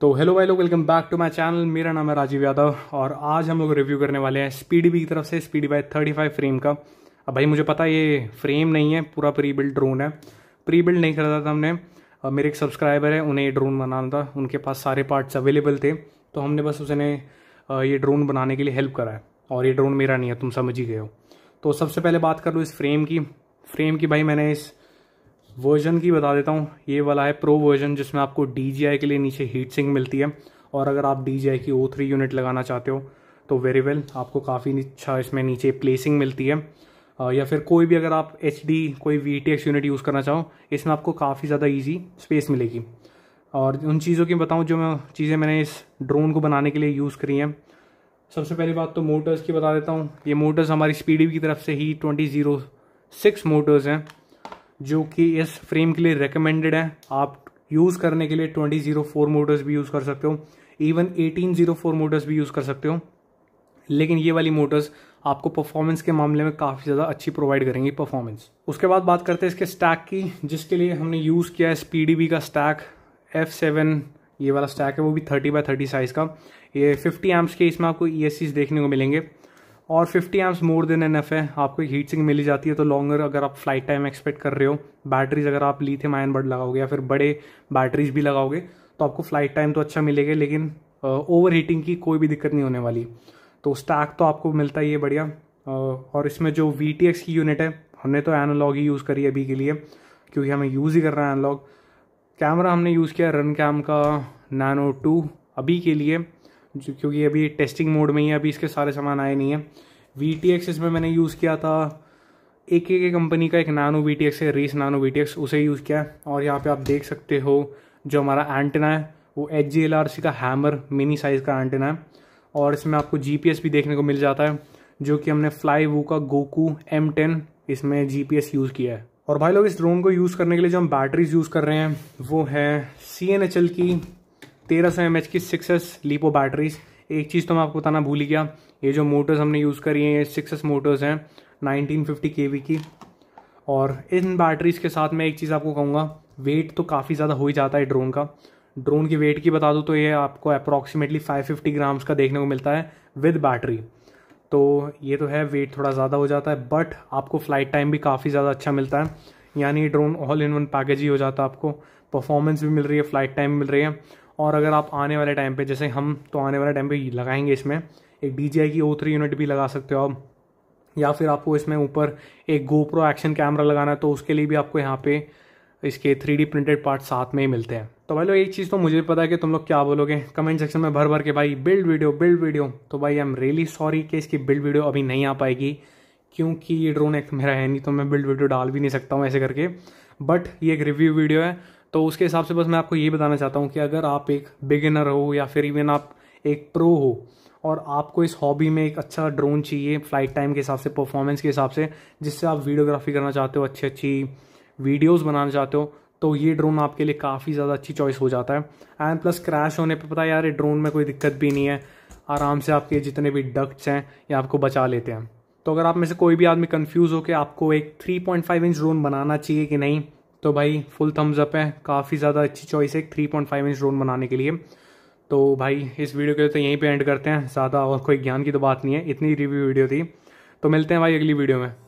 तो हेलो भाई लोग welcome back to my channel मेरा नाम है राजीव यादव और आज हम लोग रिव्यू करने वाले हैं स्पीडी बी की तरफ से Speedy bee thirty five frame का अब भाई मुझे पता ये फ्रेम नहीं है पूरा प्री बिल्ड ड्रोन है प्री बिल्ड नहीं खरीदा था हमने मेरे एक सब्सक्राइबर है उन्हें ये ड्रोन बनाना था उनके पास सारे पार्ट्स अवेलेबल थे तो हमने बस उसने ये ड्रोन बनाने के लिए हेल्प करा है और ये ड्रोन मेरा नहीं है तुम समझ ही गए हो तो सबसे पहले बात कर लो इस फ्रेम की फ्रेम की भाई मैंने इस वर्जन की बता देता हूँ ये वाला है प्रो वर्जन जिसमें आपको डी के लिए नीचे हीट सिंक मिलती है और अगर आप डी की ओ थ्री यूनिट लगाना चाहते हो तो वेरी वेल आपको काफ़ी अच्छा इसमें नीचे प्लेसिंग मिलती है या फिर कोई भी अगर आप एच कोई वी यूनिट यूज़ करना चाहो इसमें आपको काफ़ी ज़्यादा ईजी स्पेस मिलेगी और उन चीज़ों की बताऊँ जो मैं चीज़ें मैंने इस ड्रोन को बनाने के लिए यूज़ करी हैं सबसे पहली बात तो मोटर्स की बता देता हूँ ये मोटर्स हमारी स्पीडी की तरफ से ही ट्वेंटी ज़ीरो सिक्स मोटर्स हैं जो कि इस फ्रेम के लिए रिकमेंडेड है आप यूज़ करने के लिए ट्वेंटी जीरो फोर मोटर्स भी यूज़ कर सकते हो even eighteen zero four motors भी यूज़ कर सकते हो लेकिन ये वाली मोटर्स आपको परफॉर्मेंस के मामले में काफ़ी ज़्यादा अच्छी प्रोवाइड करेंगी परफॉर्मेंस उसके बाद बात करते हैं इसके स्टैक की जिसके लिए हमने यूज़ किया है स्पीडीबी का स्टैक एफ सेवन ये वाला स्टैक है वो भी थर्टी बाय थर्टी साइज़ का ये फिफ्टी एम्स के इसमें आपको ई e देखने को मिलेंगे और 50 एम्स मोर देन एफ है आपको एक हीट सिंग मिली जाती है तो लॉन्गर अगर आप फ्लाइट टाइम एक्सपेक्ट कर रहे हो बैटरीज अगर आप लीथियम आयन बर्ड लगाओगे या फिर बड़े बैटरीज भी लगाओगे तो आपको फ्लाइट टाइम तो अच्छा मिलेगा लेकिन ओवर हीटिंग की कोई भी दिक्कत नहीं होने वाली तो स्टैक तो आपको मिलता ही है बढ़िया और इसमें जो वी टी एक्स की यूनिट है हमने तो एनालॉग ही यूज़ करी है अभी के लिए क्योंकि हमें यूज़ ही कर करना है एनालॉग कैमरा हमने यूज़ किया रन कैम का नैनो टू अभी के लिए क्योंकि अभी टेस्टिंग मोड में ही अभी इसके सारे सामान आए नहीं है वी टी एक्स इसमें मैंने यूज़ किया था एक एक कंपनी का एक नानो वी टी एक्स है race nano V T X उसे यूज़ किया है और यहाँ पे आप देख सकते हो जो हमारा एंटेना है वो H G L R C का हैमर मिनी साइज़ का एंटेना है और इसमें आपको जी पी एस भी देखने को मिल जाता है जो कि हमने फ्लाई वो का गोकू एम टेन इसमें जी पी एस यूज़ किया है और भाई लोग इस ड्रोन को यूज़ करने के लिए जो हम बैटरीज यूज़ कर रहे हैं वो है सी एन एच एल की तेरह सौ एम की सिक्स एस लीपो बैटरीज एक चीज़ तो मैं आपको बताना भूल ही गया ये जो मोटर्स हमने यूज़ करी हैं ये सिक्स एस मोटर्स हैं नाइनटीन फिफ्टी के वी की और इन बैटरीज के साथ मैं एक चीज़ आपको कहूँगा वेट तो काफ़ी ज़्यादा हो ही जाता है ड्रोन का ड्रोन की वेट की बता दूँ तो ये आपको अप्रॉक्सीमेटली 550 ग्राम्स का देखने को मिलता है विद बैटरी तो ये तो है वेट थोड़ा ज़्यादा हो जाता है बट आपको फ़्लाइट टाइम भी काफ़ी ज़्यादा अच्छा मिलता है यानी drone all in one package ही हो जाता है आपको परफॉर्मेंस भी मिल रही है फ़्लाइट टाइम मिल रही है और अगर आप आने वाले टाइम पे जैसे हम तो आने वाले टाइम पे लगाएंगे इसमें एक डी जी आई की ओ थ्री यूनिट भी लगा सकते हो आप या फिर आपको इसमें ऊपर एक गोप्रो एक्शन कैमरा लगाना है तो उसके लिए भी आपको यहाँ पे इसके थ्री डी प्रिंटेड पार्ट साथ में ही मिलते हैं तो भाई लोग एक चीज़ तो मुझे पता है कि तुम लोग क्या बोलोगे कमेंट सेक्शन में भर भर के भाई बिल्ड वीडियो बिल्ड वीडियो तो भाई आई एम रियली सॉरी कि इसकी बिल्ड वीडियो अभी नहीं आ पाएगी क्योंकि ये ड्रोन एक मेरा है नहीं तो मैं बिल्ड वीडियो डाल भी नहीं सकता हूँ ऐसे करके बट ये एक रिव्यू वीडियो है तो उसके हिसाब से बस मैं आपको ये बताना चाहता हूँ कि अगर आप एक बिगिनर हो या फिर इवन आप एक प्रो हो और आपको इस हॉबी में एक अच्छा ड्रोन चाहिए फ्लाइट टाइम के हिसाब से परफॉर्मेंस के हिसाब से जिससे आप वीडियोग्राफी करना चाहते हो अच्छी अच्छी वीडियोस बनाना चाहते हो तो ये ड्रोन आपके लिए काफ़ी ज़्यादा अच्छी चॉइस हो जाता है एंड प्लस क्रैश होने पर पता यार ये ड्रोन में कोई दिक्कत भी नहीं है आराम से आपके जितने भी डक्ट्स हैं ये आपको बचा लेते हैं तो अगर आप में से कोई भी आदमी कंफ्यूज हो कि आपको एक 3.5 इंच ड्रोन बनाना चाहिए कि नहीं तो भाई फुल थम्स अप है काफ़ी ज़्यादा अच्छी चॉइस है three point five inch drone बनाने के लिए तो भाई इस वीडियो के लिए तो यहीं पे एंड करते हैं ज़्यादा और कोई ज्ञान की तो बात नहीं है इतनी रिव्यू वीडियो थी तो मिलते हैं भाई अगली वीडियो में